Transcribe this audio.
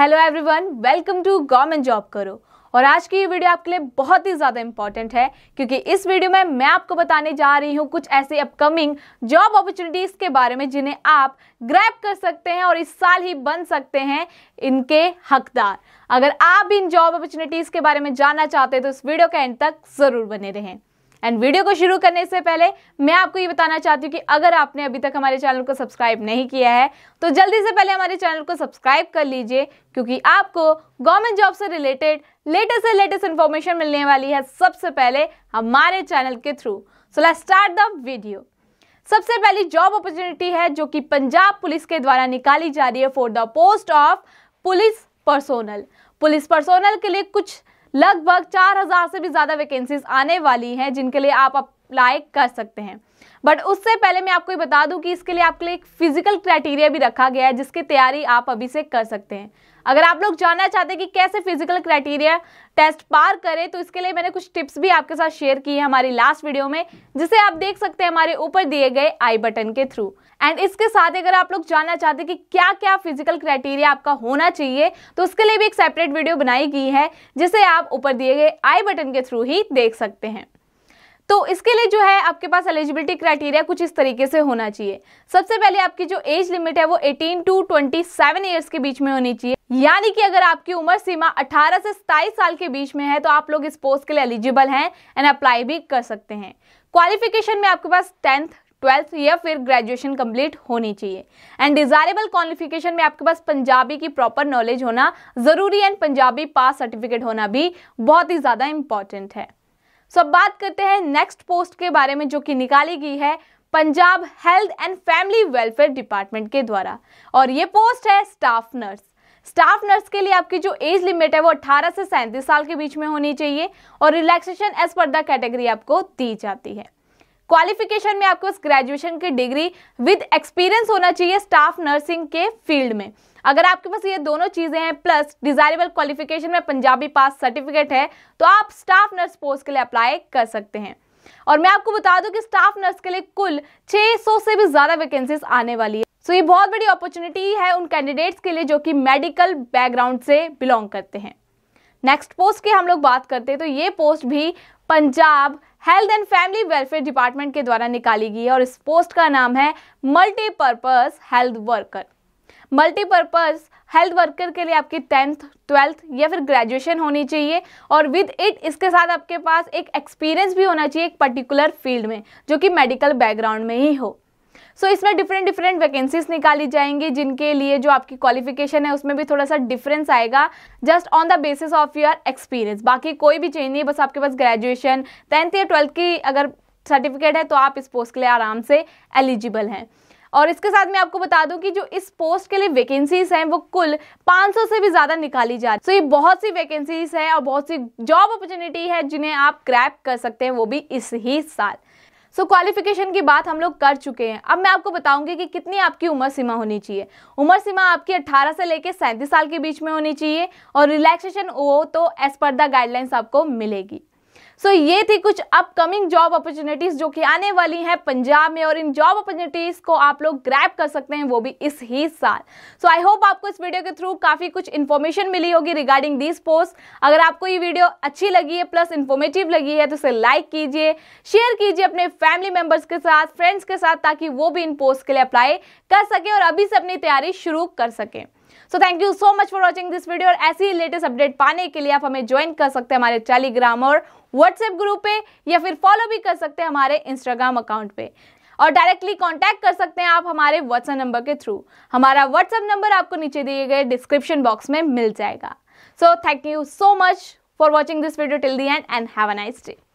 hello everyone welcome to government job करो और आज की ये वीडियो आपके लिए बहुत ही ज़्यादा इंपॉर्टेंट है क्योंकि इस वीडियो में मैं आपको बताने जा रही हूँ कुछ ऐसे अपकमिंग जॉब अपॉर्चुनिटीज़ के बारे में जिन्हें आप ग्रैप कर सकते हैं और इस साल ही बन सकते हैं इनके हकदार अगर आप इन जॉब अपॉर्चुनिटीज़ के बारे में जानना चाहते हैं तो इस वीडियो के एंड तक ज़रूर बने रहें एंड वीडियो को शुरू करने से पहले मैं आपको ये बताना चाहती हूँ कि अगर आपने अभी तक हमारे चैनल को सब्सक्राइब नहीं किया है तो जल्दी से पहले हमारे चैनल को सब्सक्राइब कर लीजिए क्योंकि आपको गवर्नमेंट जॉब से रिलेटेड लेटेस्ट से लेटेस्ट इन्फॉर्मेशन मिलने वाली है सबसे पहले हमारे चैनल के through so let start the video सबसे पहली जॉब अपॉर्चुनिटी है जो कि पंजाब पुलिस के द्वारा निकाली जा रही है for the post of police personnel police personnel के लिए कुछ लगभग 4000 से भी ज़्यादा वैकेंसीज आने वाली हैं जिनके लिए आप अप्लाई कर सकते हैं बट उससे पहले मैं आपको ये बता दूं कि इसके लिए आपके लिए एक फिजिकल क्राइटेरिया भी रखा गया है जिसकी तैयारी आप अभी से कर सकते हैं अगर आप लोग जानना चाहते हैं कि कैसे फिजिकल क्राइटेरिया टेस्ट पार करें तो इसके लिए मैंने कुछ टिप्स भी आपके साथ शेयर की है हमारी लास्ट वीडियो में जिसे आप देख सकते हैं हमारे ऊपर दिए गए आई बटन के थ्रू एंड इसके साथ अगर आप लोग जानना चाहते हैं कि क्या क्या फिजिकल क्राइटेरिया आपका होना चाहिए तो उसके लिए भी एक सेपरेट वीडियो बनाई गई है जिसे आप ऊपर दिए गए आई बटन के थ्रू ही देख सकते हैं तो इसके लिए जो है आपके पास एलिजिबिलिटी क्राइटेरिया कुछ इस तरीके से होना चाहिए सबसे पहले आपकी जो एज लिमिट है वो 18 टू 27 सेवन ईयर्स के बीच में होनी चाहिए यानी कि अगर आपकी उम्र सीमा 18 से 27 साल के बीच में है तो आप लोग इस पोस्ट के लिए एलिजिबल हैं एंड अप्लाई भी कर सकते हैं क्वालिफिकेशन में आपके पास टेंथ ट्वेल्थ या फिर ग्रेजुएशन कंप्लीट होनी चाहिए एंड डिजायरेबल क्वालिफिकेशन में आपके पास पंजाबी की प्रॉपर नॉलेज होना ज़रूरी एंड पंजाबी पास सर्टिफिकेट होना भी बहुत ही ज़्यादा इंपॉर्टेंट है सो बात करते हैं नेक्स्ट पोस्ट के बारे में जो कि निकाली गई है Punjab health and family welfare department के द्वारा और ये पोस्ट है स्टाफ नर्स स्टाफ नर्स के लिए आपकी जो एज लिमिट है वो 18 से सैंतीस साल के बीच में होनी चाहिए और रिलैक्सेशन एज पर द कैटेगरी आपको दी जाती है क्वालिफिकेशन में आपको पास ग्रेजुएशन की डिग्री विद एक्सपीरियंस होना चाहिए स्टाफ नर्सिंग के फील्ड में अगर आपके पास ये दोनों चीज़ें हैं प्लस डिजायरेबल क्वालिफिकेशन में पंजाबी पास सर्टिफिकेट है तो आप स्टाफ नर्स पोस्ट के लिए अप्लाई कर सकते हैं और मैं आपको बता दूं कि स्टाफ नर्स के लिए कुल 600 से भी ज़्यादा वैकेंसीज आने वाली है सो so, ये बहुत बड़ी अपॉर्चुनिटी है उन कैंडिडेट्स के लिए जो कि मेडिकल बैकग्राउंड से बिलोंग करते हैं नेक्स्ट पोस्ट की हम लोग बात करते हैं तो ये पोस्ट भी Punjab health and family welfare department के द्वारा निकाली गई है और इस पोस्ट का नाम है multipurpose health worker multipurpose health worker के लिए आपकी टेंथ ट्वेल्थ या फिर ग्रेजुएशन होनी चाहिए और विद इट इसके साथ आपके पास एक एक्सपीरियंस भी होना चाहिए एक पर्टिकुलर फील्ड में जो कि मेडिकल बैकग्राउंड में ही हो सो so, इसमें डिफरेंट डिफरेंट वैकेंसीज निकाली जाएंगी जिनके लिए जो आपकी क्वालिफिकेशन है उसमें भी थोड़ा सा डिफरेंस आएगा just on the basis of your experience बाकी कोई भी चेंज नहीं बस आपके पास ग्रेजुएशन टेंथ या ट्वेल्थ की अगर सर्टिफिकेट है तो आप इस पोस्ट के लिए आराम से एलिजिबल हैं और इसके साथ मैं आपको बता दूं कि जो इस पोस्ट के लिए वैकेंसीज हैं वो कुल 500 से भी ज़्यादा निकाली जा रही है सो ये बहुत सी वैकेंसीज है और बहुत सी जॉब अपॉर्चुनिटी है जिन्हें आप क्रैप कर सकते हैं वो भी इस ही साल सो so, क्वालिफिकेशन की बात हम लोग कर चुके हैं अब मैं आपको बताऊंगी कि कितनी आपकी उम्र सीमा होनी चाहिए उम्र सीमा आपकी 18 से लेकर सैंतीस साल के बीच में होनी चाहिए और रिलैक्सेशन हो तो एज पर द गाइडलाइंस आपको मिलेगी सो so, ये थी कुछ अपकमिंग जॉब अपॉर्चुनिटीज़ जो कि आने वाली हैं पंजाब में और इन जॉब अपॉर्चुनिटीज़ को आप लोग ग्रैप कर सकते हैं वो भी इस ही साल सो आई होप आपको इस वीडियो के थ्रू काफ़ी कुछ इन्फॉर्मेशन मिली होगी रिगार्डिंग दिस पोस्ट अगर आपको ये वीडियो अच्छी लगी है प्लस इन्फॉर्मेटिव लगी है तो इसे लाइक कीजिए शेयर कीजिए अपने फैमिली मेंबर्स के साथ फ्रेंड्स के साथ ताकि वो भी इन पोस्ट के लिए अप्लाई कर सकें और अभी से अपनी तैयारी शुरू कर सकें so thank you so much for watching this video और ऐसी लेटेस्ट अपडेट पाने के लिए आप हमें ज्वाइन कर सकते हैं हमारे टेलीग्राम और व्हाट्सएप ग्रुप पे या फिर फॉलो भी कर सकते हैं हमारे इंस्टाग्राम अकाउंट पे और डायरेक्टली कांटेक्ट कर सकते हैं आप हमारे व्हाट्सएप नंबर के थ्रू हमारा व्हाट्सएप नंबर आपको नीचे दिए गए डिस्क्रिप्शन बॉक्स में मिल जाएगा so thank you so much for watching this video till the end and have a nice day